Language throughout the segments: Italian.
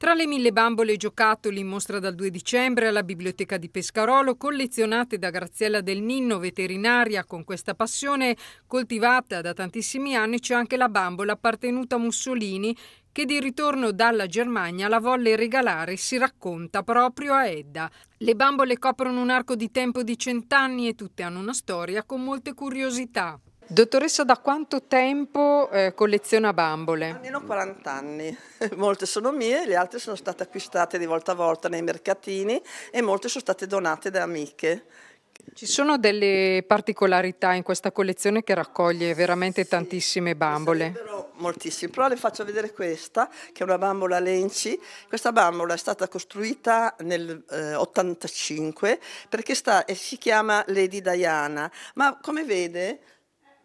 Tra le mille bambole e giocattoli in mostra dal 2 dicembre alla Biblioteca di Pescarolo, collezionate da Graziella del Ninno, veterinaria con questa passione coltivata da tantissimi anni, c'è anche la bambola appartenuta a Mussolini che di ritorno dalla Germania la volle regalare, si racconta proprio a Edda. Le bambole coprono un arco di tempo di cent'anni e tutte hanno una storia con molte curiosità. Dottoressa, da quanto tempo eh, colleziona bambole? Almeno 40 anni. Molte sono mie, le altre sono state acquistate di volta a volta nei mercatini e molte sono state donate da amiche. Ci sono delle particolarità in questa collezione che raccoglie veramente sì, tantissime bambole. Moltissime, però le faccio vedere questa, che è una bambola Lenci. Questa bambola è stata costruita nel eh, 85 perché sta, eh, si chiama Lady Diana, ma come vede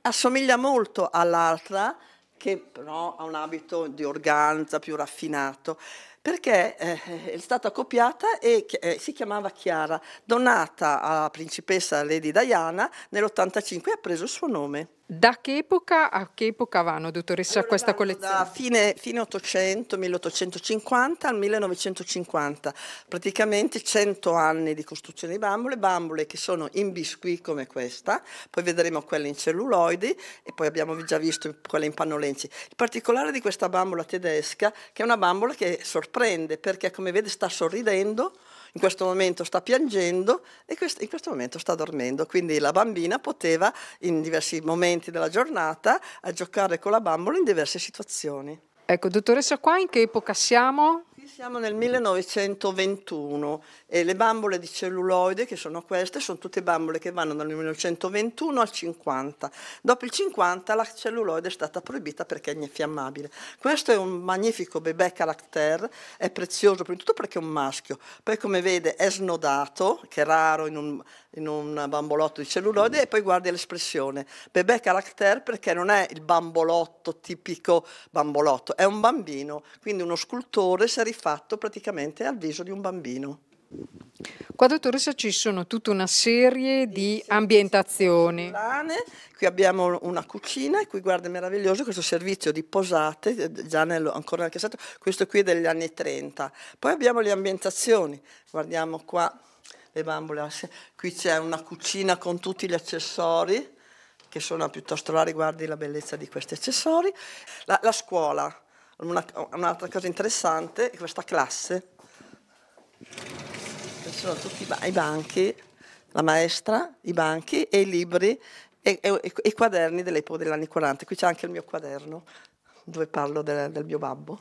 assomiglia molto all'altra, che però ha un abito di organza più raffinato perché eh, è stata copiata e eh, si chiamava Chiara, donata alla principessa Lady Diana nell'85 e ha preso il suo nome. Da che epoca a che epoca vanno, dottoressa, allora, questa collezione? Da fine, fine 800, 1850 al 1950, praticamente 100 anni di costruzione di bambole, bambole che sono in biscuit come questa, poi vedremo quelle in celluloidi e poi abbiamo già visto quelle in pannolenzi. Il particolare di questa bambola tedesca che è una bambola che sorprende sorprende perché come vede sta sorridendo, in questo momento sta piangendo e in questo momento sta dormendo. Quindi la bambina poteva in diversi momenti della giornata giocare con la bambola in diverse situazioni. Ecco, dottoressa, qua in che epoca siamo? Siamo nel 1921 e le bambole di celluloide, che sono queste, sono tutte bambole che vanno dal 1921 al 50. Dopo il 50 la celluloide è stata proibita perché è infiammabile. Questo è un magnifico bebè caractere, è prezioso prima di tutto perché è un maschio, poi come vede è snodato, che è raro in un, in un bambolotto di celluloide, e poi guardi l'espressione. Bebè caractere perché non è il bambolotto tipico bambolotto, è un bambino, quindi uno scultore si rifà fatto praticamente al viso di un bambino. Qua dottoressa ci sono tutta una serie di ambientazioni. Qui abbiamo una cucina e qui guarda meraviglioso questo servizio di posate, eh, già nel, ancora nel cassetto, questo qui è degli anni 30. Poi abbiamo le ambientazioni, guardiamo qua le bambole, ah, qui c'è una cucina con tutti gli accessori che sono piuttosto là, guardi la bellezza di questi accessori. la, la scuola, una, un'altra cosa interessante è questa classe. sono tutti i banchi, la maestra, i banchi e i libri e, e, e i quaderni dell'epoca degli anni 40. Qui c'è anche il mio quaderno dove parlo del, del mio babbo.